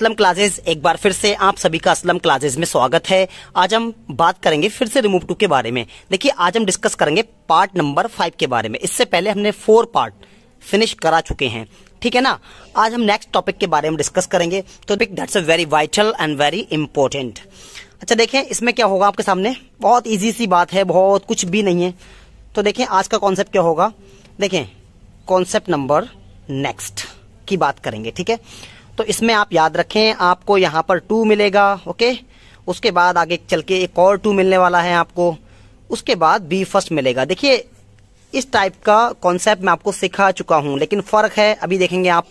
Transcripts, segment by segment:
Aslam classes एक बार फिर से आप सभी का असलम क्लासेज में स्वागत है आज हम बात करेंगे फिर से रिमूव टू के बारे में देखिए आज हम डिस्कस करेंगे पार्ट नंबर फाइव के बारे में इससे पहले हमने फोर पार्ट फिनिश करा चुके हैं ठीक है ना आज हम नेक्स्ट टॉपिक के बारे में डिस्कस करेंगे तो topic that's a very vital and very important अच्छा देखें इसमें क्या होगा आपके सामने बहुत ईजी सी बात है बहुत कुछ भी नहीं है तो देखें आज का कॉन्सेप्ट क्या होगा देखें कॉन्सेप्ट नंबर नेक्स्ट की बात करेंगे ठीक है तो इसमें आप याद रखें आपको यहाँ पर टू मिलेगा ओके उसके बाद आगे चल के एक और टू मिलने वाला है आपको उसके बाद बी फर्स्ट मिलेगा देखिए इस टाइप का कॉन्सेप्ट मैं आपको सिखा चुका हूँ लेकिन फ़र्क है अभी देखेंगे आप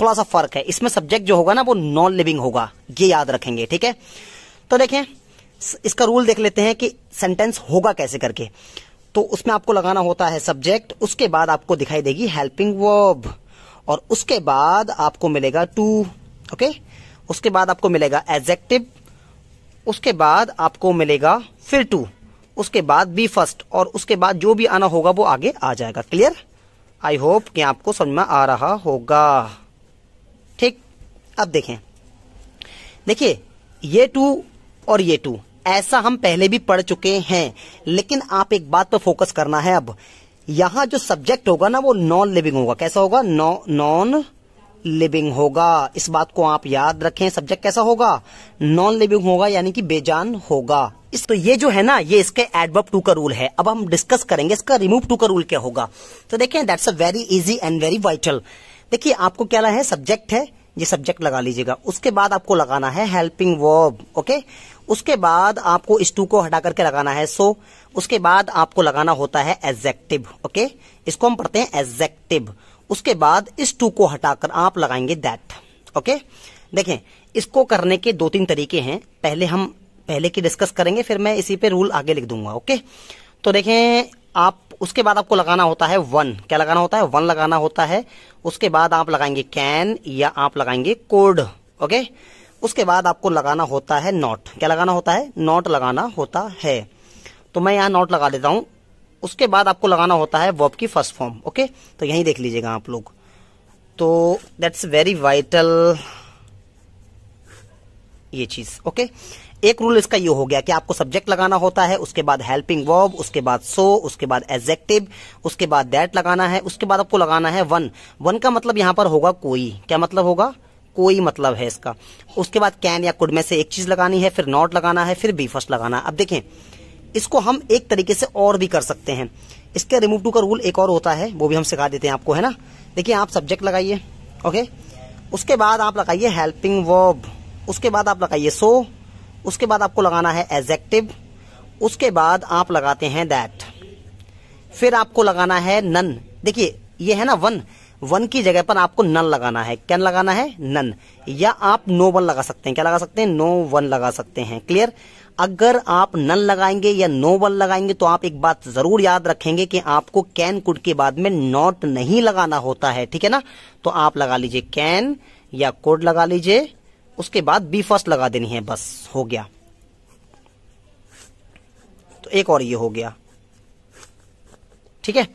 थोड़ा सा फ़र्क है इसमें सब्जेक्ट जो होगा ना वो नॉन लिविंग होगा ये याद रखेंगे ठीक है तो देखें इसका रूल देख लेते हैं कि सेंटेंस होगा कैसे करके तो उसमें आपको लगाना होता है सब्जेक्ट उसके बाद आपको दिखाई देगी हेल्पिंग वर्ब और उसके बाद आपको मिलेगा टू ओके उसके बाद आपको मिलेगा एजेक्टिव उसके बाद आपको मिलेगा फिर टू उसके बाद बी फर्स्ट और उसके बाद जो भी आना होगा वो आगे आ जाएगा क्लियर आई होप कि आपको समझ में आ रहा होगा ठीक अब देखें देखिए ये टू और ये टू ऐसा हम पहले भी पढ़ चुके हैं लेकिन आप एक बात पर फोकस करना है अब यहां जो सब्जेक्ट होगा ना वो नॉन लिविंग होगा कैसा होगा नॉन लिविंग होगा इस बात को आप याद रखें सब्जेक्ट कैसा होगा नॉन लिविंग होगा यानी कि बेजान होगा इस तो ये जो है ना ये इसके एडवर्ब टू का रूल है अब हम डिस्कस करेंगे इसका रिमूव टू का रूल क्या होगा तो देखें that's a very easy and very vital देखिए आपको क्या है सब्जेक्ट है ये सब्जेक्ट लगा लीजिएगा उसके बाद आपको लगाना है हेल्पिंग वर्ब ओके उसके बाद आपको इस टू को हटा करके लगाना है सो उसके बाद आपको लगाना होता है एजेक्टिव ओके इसको हम पढ़ते हैं एजेक्टिव उसके बाद इस टू को हटाकर आप लगाएंगे दैट ओके देखें इसको करने के दो तीन तरीके हैं पहले हम पहले की डिस्कस करेंगे फिर मैं इसी पे रूल आगे लिख दूंगा ओके तो देखें आप उसके बाद आपको लगाना होता है वन क्या लगाना होता है वन लगाना होता है उसके बाद आप लगाएंगे कैन या आप लगाएंगे कोड ओके okay? उसके बाद आपको लगाना होता है नॉट क्या लगाना होता है नॉट लगाना होता है तो मैं यहाँ नॉट लगा देता हूँ उसके बाद आपको लगाना होता है वर्ब की फर्स्ट फॉर्म ओके तो यहीं देख लीजिएगा आप लोग तो दैट्स वेरी वाइटल ये चीज ओके एक रूल इसका ये हो गया कि आपको सब्जेक्ट लगाना होता है उसके बाद हेल्पिंग वर्ब उसके बाद सो उसके बाद एजेक्टिव उसके बाद दैट लगाना है उसके बाद आपको लगाना है वन वन का मतलब यहां पर होगा कोई क्या मतलब होगा कोई मतलब है इसका उसके बाद कैन या कुड में से एक चीज लगानी है फिर नॉट लगाना है फिर बी फर्स्ट लगाना अब देखें इसको हम एक तरीके से और भी कर सकते हैं इसके रिमूव टू का रूल एक और होता है वो भी हम सिखा देते हैं आपको है ना देखिए आप सब्जेक्ट लगाइए ओके उसके बाद आप लगाइए हेल्पिंग वर्ब उसके बाद आप लगाइए सो उसके बाद आपको लगाना है एजेक्टिव उसके बाद आप लगाते हैं दैट फिर आपको लगाना है नन देखिए ये है ना वन वन की जगह पर आपको नन लगाना है क्या लगाना है नन या आप नो वन लगा सकते हैं क्या लगा सकते हैं नो वन लगा सकते हैं क्लियर अगर आप नन लगाएंगे या नो वन लगाएंगे तो आप एक बात जरूर याद रखेंगे कि आपको कैन कुड के बाद में नॉट नहीं लगाना होता है ठीक है ना तो आप लगा लीजिए कैन या कोड लगा लीजिए उसके बाद बी फर्स्ट लगा देनी है बस हो गया तो एक और ये हो गया ठीक है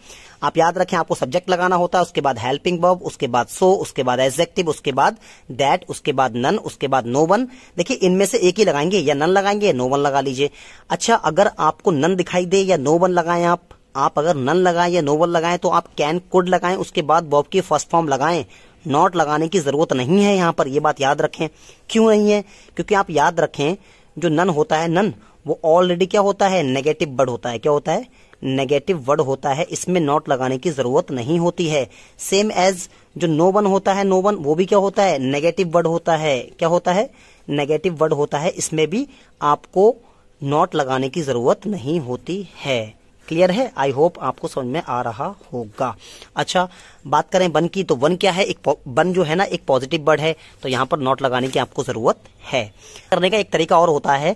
आप याद रखें आपको सब्जेक्ट लगाना होता है उसके बाद हेल्पिंग वर्ब उसके बाद सो उसके बाद एजेक्टिव उसके बाद दैट उसके बाद नन उसके बाद नो वन देखिए इनमें से एक ही लगाएंगे या नन लगाएंगे या नो वन लगा लीजिए अच्छा अगर आपको नन दिखाई दे या नो वन लगाएं आप आप अगर नन लगाएं या नो वन लगाएं तो आप कैन कुड लगाएं उसके बाद बॉब की फर्स्ट फॉर्म लगाएं नॉट लगाने की जरूरत नहीं है यहां पर ये बात याद रखें क्यों नहीं है क्योंकि आप याद रखें जो नन होता है नन वो ऑलरेडी क्या होता है नेगेटिव बर्ड होता है क्या होता है नेगेटिव वर्ड होता है इसमें नॉट लगाने की जरूरत नहीं होती है सेम एज जो नो वन होता है नो वन वो भी क्या होता है नेगेटिव वर्ड होता है क्या होता है नेगेटिव वर्ड होता है इसमें भी आपको नॉट लगाने की जरूरत नहीं होती है क्लियर है आई होप आपको समझ में आ रहा होगा अच्छा बात करें वन की तो वन क्या है एक वन जो है ना एक पॉजिटिव वर्ड है तो यहाँ पर नॉट लगाने की आपको जरूरत है करने का एक तरीका और होता है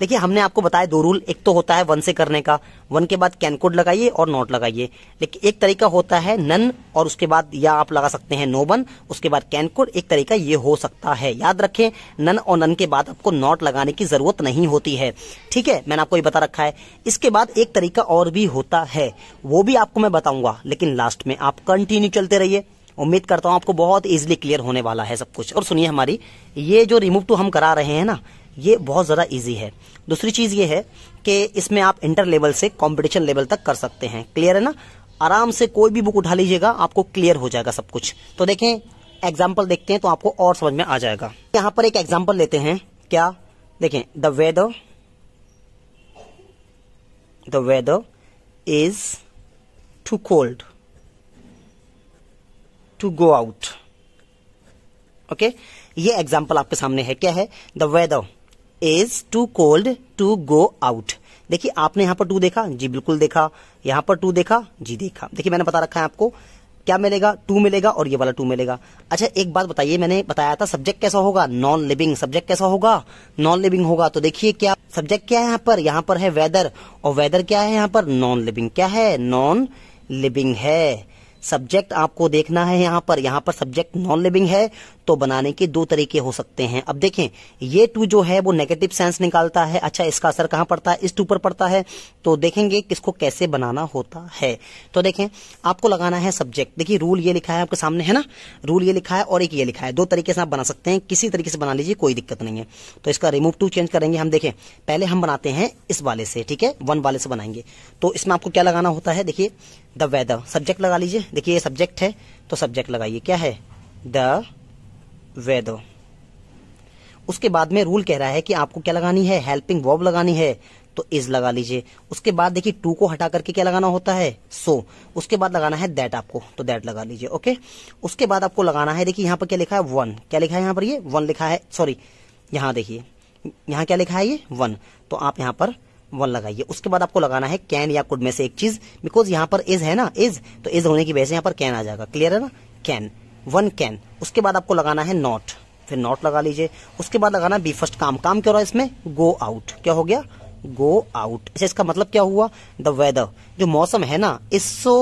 देखिए हमने आपको बताया दो रूल एक तो होता है वन से करने का वन के बाद कैन कोड लगाइए और नॉट लगाइए लेकिन एक तरीका होता है नन और उसके बाद या आप लगा सकते हैं नो वन उसके बाद कैन कोड एक तरीका ये हो सकता है याद रखें नन और नन के बाद आपको नॉट लगाने की जरूरत नहीं होती है ठीक है मैंने आपको ये बता रखा है इसके बाद एक तरीका और भी होता है वो भी आपको मैं बताऊंगा लेकिन लास्ट में आप कंटिन्यू चलते रहिए उम्मीद करता हूँ आपको बहुत इजिली क्लियर होने वाला है सब कुछ और सुनिए हमारी ये जो रिमूव टू हम करा रहे हैं ना ये बहुत ज़्यादा इजी है दूसरी चीज़ ये है कि इसमें आप इंटर लेवल से कंपटीशन लेवल तक कर सकते हैं क्लियर है ना आराम से कोई भी बुक उठा लीजिएगा आपको क्लियर हो जाएगा सब कुछ तो देखें एग्जाम्पल देखते हैं तो आपको और समझ में आ जाएगा यहाँ पर एक एग्जाम्पल लेते हैं क्या देखें the weather the weather is too cold to go out okay ये एग्जाम्पल आपके सामने है क्या है the weather is too cold to go out देखिए आपने यहां पर टू देखा जी बिल्कुल देखा यहां पर टू देखा जी देखा देखिए मैंने बता रखा है आपको क्या मिलेगा टू मिलेगा और ये वाला टू मिलेगा अच्छा एक बात बताइए मैंने बताया था सब्जेक्ट कैसा होगा नॉन लिविंग सब्जेक्ट कैसा होगा नॉन लिविंग होगा तो देखिए क्या सब्जेक्ट क्या है यहाँ पर यहाँ पर है वेदर और वेदर क्या है यहाँ पर नॉन लिविंग क्या है नॉन लिविंग है सब्जेक्ट आपको देखना है यहाँ पर यहाँ पर सब्जेक्ट नॉन लिविंग है तो बनाने के दो तरीके हो सकते हैं अब देखें ये टू जो है वो नेगेटिव सेंस निकालता है अच्छा इसका असर कहां पड़ता है इस टू पर पड़ता है तो देखेंगे किसको कैसे बनाना होता है तो देखें आपको लगाना है सब्जेक्ट देखिए रूल ये लिखा है आपके सामने है ना रूल ये लिखा है और एक ये लिखा है दो तरीके से आप बना सकते हैं किसी तरीके से बना लीजिए कोई दिक्कत नहीं है तो इसका रिमूव टू चेंज करेंगे हम देखें पहले हम बनाते हैं इस वाले से ठीक है वन वाले से बनाएंगे तो इसमें आपको क्या लगाना होता है देखिए द वेदर सब्जेक्ट लगा लीजिए देखिए ये सब्जेक्ट है तो सब्जेक्ट लगाइए क्या है द वेदो उसके बाद में रूल कह रहा है कि आपको क्या लगानी है हेल्पिंग वॉब लगानी है तो इज लगा लीजिए उसके बाद देखिए टू को हटा करके क्या लगाना होता है सो so, उसके बाद लगाना है दैट आपको तो दैट लगा लीजिए ओके उसके बाद आपको लगाना है देखिए यहां पर क्या लिखा है वन क्या लिखा है यहां पर ये वन लिखा है सॉरी यहां देखिए यहां क्या लिखा है ये वन तो आप यहां पर वन लगाइए उसके बाद आपको लगाना है कैन या कुड में से एक चीज बिकॉज यहां पर इज है ना इज तो इज होने की वजह से यहां पर कैन आ जाएगा क्लियर है ना कैन वन कैन उसके बाद आपको लगाना है नॉट फिर नॉट लगा लीजिए उसके बाद लगाना बी फर्स्ट काम काम क्या हो रहा है इसमें गो आउट क्या हो गया गो आउट अच्छा, इसका मतलब क्या हुआ द वेदर जो मौसम है ना इस सो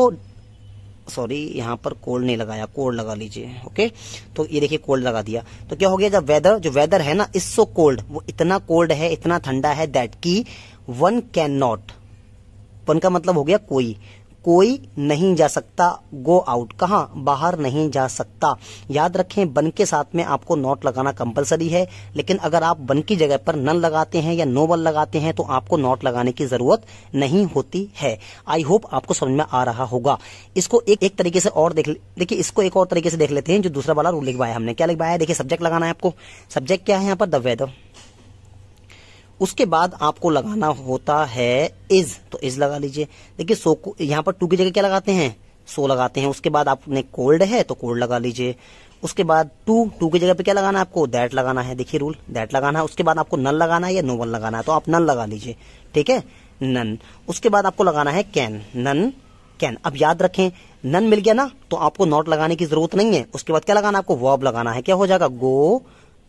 सॉरी यहाँ पर कोल्ड नहीं लगाया कोल्ड लगा लीजिए ओके तो ये देखिए कोल्ड लगा दिया तो क्या हो गया जब वेदर जो वेदर है ना इस सो कोल्ड वो इतना कोल्ड है इतना ठंडा है दैट की वन कैन नॉट वन का मतलब हो गया कोई कोई नहीं जा सकता गो आउट कहा बाहर नहीं जा सकता याद रखें बन के साथ में आपको नॉट लगाना कंपलसरी है लेकिन अगर आप बन की जगह पर नन लगाते हैं या नोबल लगाते हैं तो आपको नॉट लगाने की जरूरत नहीं होती है आई होप आपको समझ में आ रहा होगा इसको एक एक तरीके से और देख देखिए इसको एक और तरीके से देख लेते हैं जो दूसरा वाला रूल लिखवाया हमने क्या लिखवाया देखिए सब्जेक्ट लगाना है आपको सब्जेक्ट क्या है यहाँ पर द वेदर उसके बाद आपको लगाना होता है इज तो इज लगा लीजिए देखिए सो को यहाँ पर टू की जगह क्या लगाते हैं सो लगाते हैं उसके बाद आपने कोल्ड है तो कोल्ड लगा लीजिए उसके बाद टू टू की जगह पे क्या लगाना है आपको दैट लगाना है देखिए रूल दैट लगाना है उसके बाद आपको नल लगाना है या नोवल लगाना है तो आप नल लगा लीजिए ठीक है नन उसके बाद आपको लगाना है कैन नन कैन अब याद रखें नन मिल गया ना तो आपको नॉट लगाने की जरूरत नहीं है उसके बाद क्या लगाना है आपको वॉब लगाना है क्या हो जाएगा गो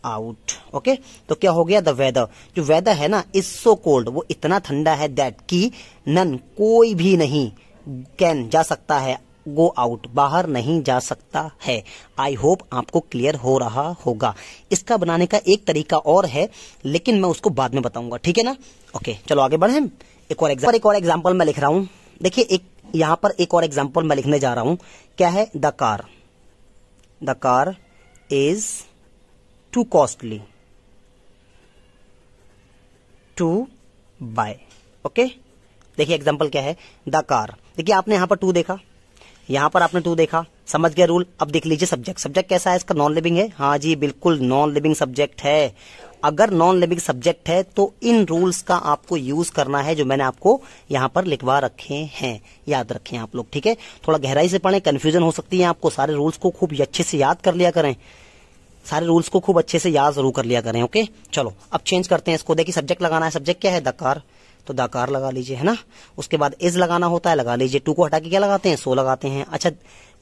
आउट ओके तो क्या हो गया द वेदर जो वेदर है ना इज सो कोल्ड वो इतना ठंडा है दैट की नन कोई भी नहीं कैन जा सकता है गो आउट बाहर नहीं जा सकता है आई होप आपको क्लियर हो रहा होगा इसका बनाने का एक तरीका और है लेकिन मैं उसको बाद में बताऊंगा ठीक है ना ओके चलो आगे बढ़े एक और एग्जाम्पल एक और एग्जाम्पल मैं लिख रहा हूं देखिए एक यहां पर एक और एग्जाम्पल मैं लिखने जा रहा हूं क्या है the car the car is too costly to buy okay देखिए एग्जांपल क्या है द कार देखिए आपने यहां पर टू देखा यहां पर आपने टू देखा समझ गया रूल अब देख लीजिए सब्जेक्ट सब्जेक्ट कैसा है इसका नॉन लिविंग है हाँ जी बिल्कुल नॉन लिविंग सब्जेक्ट है अगर नॉन लिविंग सब्जेक्ट है तो इन रूल्स का आपको यूज करना है जो मैंने आपको यहां पर लिखवा रखे हैं याद रखें आप लोग ठीक है थोड़ा गहराई से पढ़ें कंफ्यूजन हो सकती है आपको सारे रूल्स को खूब अच्छे से याद कर लिया करें सारे रूल्स को खूब अच्छे से याद जरूर कर लिया करें ओके चलो अब चेंज करते हैं इसको देखिए सब्जेक्ट लगाना है सब्जेक्ट क्या है दकार तो दाकार लगा लीजिए है ना उसके बाद इज लगाना होता है लगा लीजिए टू को हटा के क्या लगाते हैं सो लगाते हैं अच्छा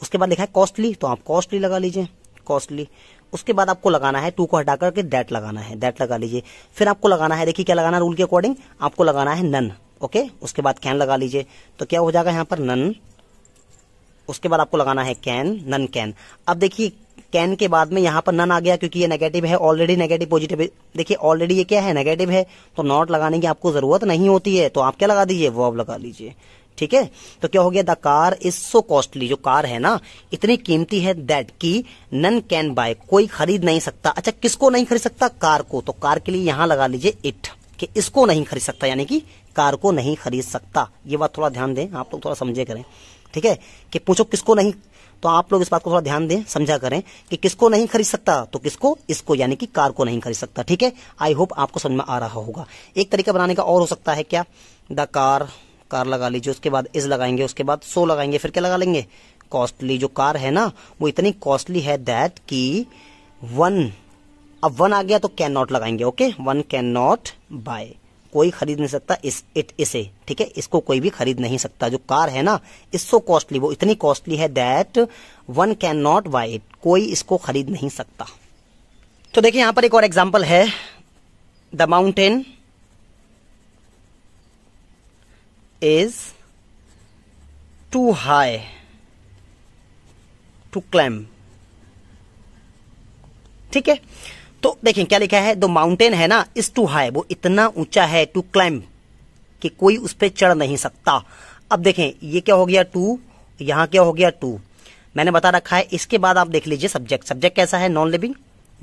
उसके बाद लिखा है कॉस्टली तो आप कॉस्टली लगा लीजिए कॉस्टली उसके बाद आपको लगाना है टू को हटा करके दैट लगाना है दैट लगा लीजिए फिर आपको लगाना है देखिए क्या लगाना रूल के अकॉर्डिंग आपको लगाना है नन ओके उसके बाद कैन लगा लीजिए तो क्या हो जाएगा यहाँ पर नन उसके बाद आपको लगाना है कैन नन कैन अब देखिए कैन के बाद में यहाँ पर नन आ गया क्योंकि ये नेगेटिव है ऑलरेडी नेगेटिव पॉजिटिव देखिए ऑलरेडी ये क्या है नेगेटिव है तो नॉट लगाने की आपको जरूरत नहीं होती है तो आप क्या लगा दीजिए वो लगा लीजिए ठीक है तो क्या हो गया the car is so costly जो कार है ना इतनी कीमती है दैट की नन कैन बाय कोई खरीद नहीं सकता अच्छा किसको नहीं खरीद सकता कार को तो कार के लिए यहां लगा लीजिए इट कि इसको नहीं खरीद सकता यानी कि कार को नहीं खरीद सकता ये बात थोड़ा ध्यान दें आप लोग तो थोड़ा समझे करें ठीक है कि पूछो किसको नहीं तो आप लोग इस बात को थोड़ा ध्यान दें समझा करें कि किसको नहीं खरीद सकता तो किसको इसको यानी कि कार को नहीं खरीद सकता ठीक है आई होप आपको समझ में आ रहा होगा एक तरीका बनाने का और हो सकता है क्या द कार कार लगा लीजिए उसके बाद इज लगाएंगे उसके बाद सो लगाएंगे फिर क्या लगा लेंगे कॉस्टली जो कार है ना वो इतनी कॉस्टली है दैट की वन अब वन आ गया तो कैन नॉट लगाएंगे okay one can not buy कोई खरीद नहीं सकता इस इट इसे ठीक है इसको कोई भी खरीद नहीं सकता जो कार है ना इस सो कॉस्टली वो इतनी कॉस्टली है that one can not buy it कोई इसको खरीद नहीं सकता तो देखिए यहां पर एक और एग्जाम्पल है the mountain is too high to climb ठीक है तो देखें क्या लिखा है द माउंटेन है ना इज टू हाई वो इतना ऊंचा है टू क्लाइंब कि कोई उस पर चढ़ नहीं सकता अब देखें ये क्या हो गया टू यहां क्या हो गया टू मैंने बता रखा है इसके बाद आप देख लीजिए सब्जेक्ट सब्जेक्ट कैसा है नॉन लिविंग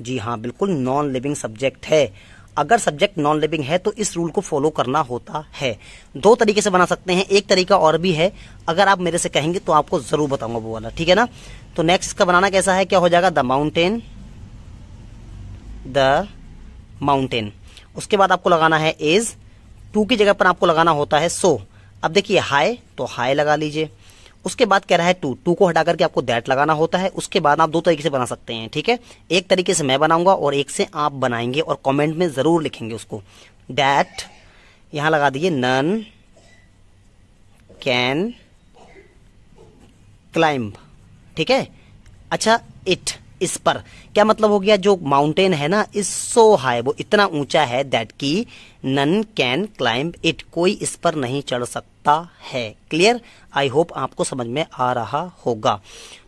जी हाँ बिल्कुल नॉन लिविंग सब्जेक्ट है अगर सब्जेक्ट नॉन लिविंग है तो इस रूल को फॉलो करना होता है दो तरीके से बना सकते हैं एक तरीका और भी है अगर आप मेरे से कहेंगे तो आपको जरूर बताऊंगा वो वाला ठीक है ना तो नेक्स्ट इसका बनाना कैसा है क्या हो जाएगा द माउंटेन द माउंटेन उसके बाद आपको लगाना है इज टू की जगह पर आपको लगाना होता है सो so. अब देखिए हाई तो हाई लगा लीजिए उसके बाद कह रहा है टू टू को हटा करके आपको दैट लगाना होता है उसके बाद आप दो तरीके से बना सकते हैं ठीक है एक तरीके से मैं बनाऊंगा और एक से आप बनाएंगे और कमेंट में ज़रूर लिखेंगे उसको दैट यहाँ लगा दीजिए नन कैन क्लाइंब ठीक है अच्छा इट इस पर क्या मतलब हो गया जो माउंटेन है ना इस सो हाई वो इतना ऊंचा है दैट की नन कैन क्लाइंब इट कोई इस पर नहीं चढ़ सकता है क्लियर आई होप आपको समझ में आ रहा होगा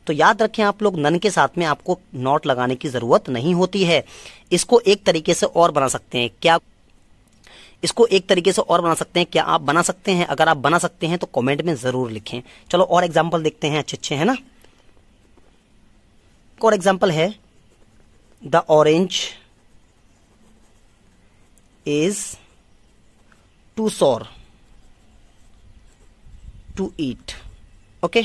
तो याद रखें आप लोग नन के साथ में आपको नॉट लगाने की जरूरत नहीं होती है इसको एक तरीके से और बना सकते हैं क्या इसको एक तरीके से और बना सकते हैं क्या आप बना सकते हैं अगर आप बना सकते हैं तो कमेंट में जरूर लिखें चलो और एग्जांपल देखते हैं अच्छे अच्छे है ना एक और एग्जाम्पल है the orange is too sour to eat okay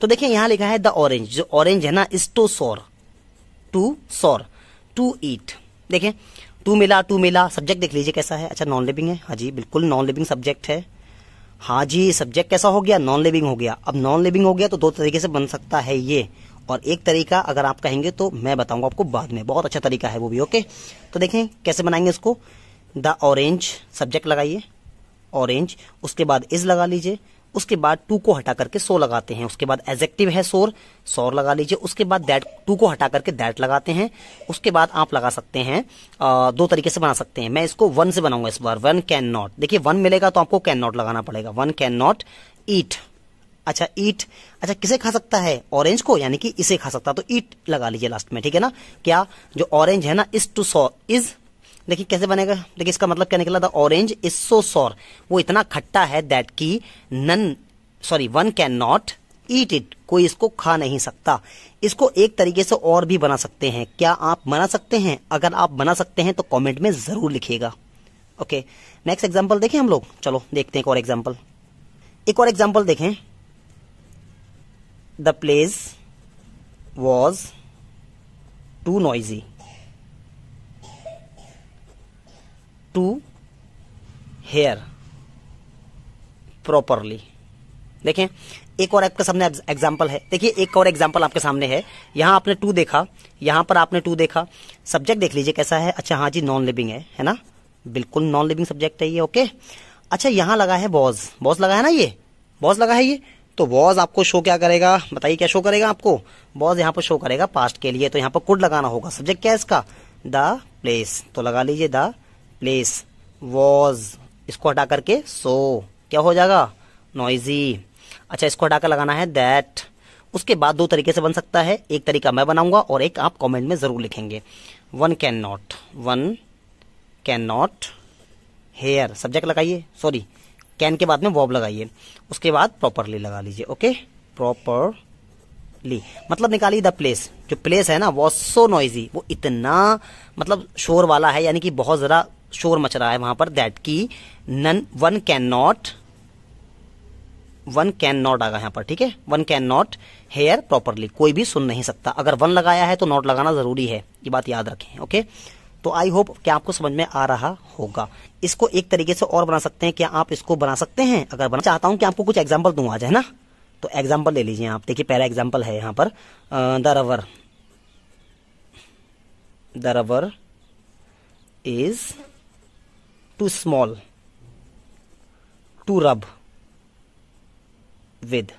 तो देखिए यहां लिखा है द ऑरेंज जो ऑरेंज है ना is too sour too sour to eat देखें टू मिला टू मिला सब्जेक्ट देख लीजिए कैसा है अच्छा नॉन लिविंग है हाँ जी बिल्कुल नॉन लिविंग सब्जेक्ट है हाँ जी सब्जेक्ट कैसा हो गया नॉन लिविंग हो गया अब नॉन लिविंग हो गया तो दो तरीके से बन सकता है ये और एक तरीका अगर आप कहेंगे तो मैं बताऊंगा आपको बाद में बहुत अच्छा तरीका है वो भी ओके तो देखें कैसे बनाएंगे इसको द ऑरेंज सब्जेक्ट लगाइए ऑरेंज उसके बाद इज लगा लीजिए उसके बाद टू को हटा करके सो लगाते हैं उसके बाद एजेक्टिव है सोर सोर लगा लीजिए उसके बाद दैट टू को हटा करके दैट लगाते हैं उसके बाद आप लगा सकते हैं आ, दो तरीके से बना सकते हैं मैं इसको वन से बनाऊंगा इस बार वन कैन नॉट देखिए वन मिलेगा तो आपको कैन नॉट लगाना पड़ेगा वन कैन नॉट ईट अच्छा ईट अच्छा किसे खा सकता है ऑरेंज को यानी कि इसे खा सकता है तो ईट लगा लीजिए लास्ट में ठीक है ना क्या जो ऑरेंज है ना इज टू सॉ इज देखिए कैसे बनेगा देखिए इसका मतलब क्या निकला था ऑरेंज इज सो सॉर वो इतना खट्टा है दैट की none sorry one can not eat it कोई इसको खा नहीं सकता इसको एक तरीके से और भी बना सकते हैं क्या आप बना सकते हैं अगर आप बना सकते हैं तो कॉमेंट में जरूर लिखिएगा ओके नेक्स्ट एग्जाम्पल देखें हम लोग चलो देखते हैं एक और एग्जाम्पल एक और एग्जाम्पल देखें the place was too noisy to hear properly देखें एक और आपके सामने एग्जाम्पल है देखिए एक और एग्जाम्पल आपके सामने है यहां आपने टू देखा यहां पर आपने टू देखा सब्जेक्ट देख लीजिए कैसा है अच्छा हाँ जी नॉन लिविंग है है ना बिल्कुल नॉन लिविंग सब्जेक्ट है ये ओके अच्छा यहां लगा है बॉज बॉज लगा है ना ये बॉज लगा है ये तो वॉज आपको शो क्या करेगा बताइए क्या शो करेगा आपको वॉज यहाँ पर शो करेगा पास्ट के लिए तो यहाँ पर कुड लगाना होगा सब्जेक्ट क्या है इसका द प्लेस तो लगा लीजिए द प्लेस वॉज इसको हटा करके सो so, क्या हो जाएगा नॉइजी अच्छा इसको हटाकर लगाना है दैट उसके बाद दो तरीके से बन सकता है एक तरीका मैं बनाऊंगा और एक आप कमेंट में जरूर लिखेंगे one can not one can not hear subject लगाइए सॉरी कैन के बाद में वॉब लगाइए उसके बाद प्रॉपरली लगा लीजिए ओके प्रॉपरली मतलब निकालिए द प्लेस जो प्लेस है ना वो सो नॉइजी वो इतना मतलब शोर वाला है यानी कि बहुत ज़रा शोर मच रहा है वहां पर दैट की none one can not one can not आगा यहाँ पर ठीक है one can not hear properly कोई भी सुन नहीं सकता अगर वन लगाया है तो नॉट लगाना जरूरी है ये बात याद रखें ओके okay? तो आई होप कि आपको समझ में आ रहा होगा इसको एक तरीके से और बना सकते हैं क्या आप इसको बना सकते हैं अगर बना चाहता हूं कि आपको कुछ एग्जाम्पल दू आज है ना तो एग्जाम्पल ले लीजिए आप देखिए पहला एग्जाम्पल है यहाँ पर द रबर द रवर is too small to rub with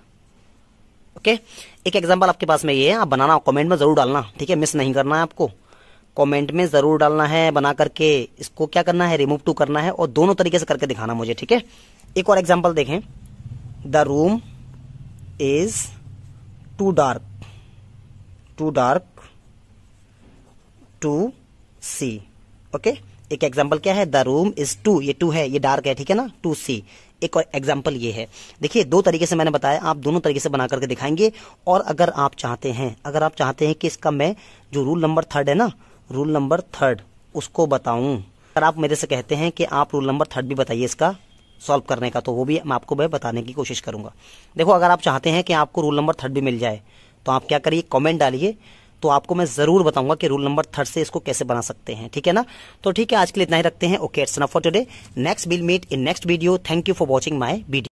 okay एक एग्जाम्पल आपके पास में ये है आप बनाना कमेंट में जरूर डालना ठीक है मिस नहीं करना है आपको कमेंट में जरूर डालना है बना करके इसको क्या करना है रिमूव टू करना है और दोनों तरीके से करके दिखाना मुझे ठीक है एक और एग्जाम्पल देखें the room is too dark too dark to see okay एक एग्जाम्पल क्या है द रूम इज टू ये टू है ये डार्क है ठीक है ना टू सी एक और एग्जाम्पल ये है देखिए दो तरीके से मैंने बताया आप दोनों तरीके से बना करके दिखाएंगे और अगर आप चाहते हैं अगर आप चाहते हैं कि इसका मैं जो रूल नंबर थर्ड है ना रूल नंबर थर्ड उसको बताऊं अगर आप मेरे से कहते हैं कि आप रूल नंबर थर्ड भी बताइए इसका सॉल्व करने का तो वो भी मैं आपको मैं बताने की कोशिश करूंगा देखो अगर आप चाहते हैं कि आपको रूल नंबर थर्ड भी मिल जाए तो आप क्या करिए कमेंट डालिए तो आपको मैं ज़रूर बताऊंगा कि रूल नंबर थर्ड से इसको कैसे बना सकते हैं ठीक है ना तो ठीक है आज के लिए इतना ही रखते हैं okay it's not for today next will meet in next video thank you for watching my video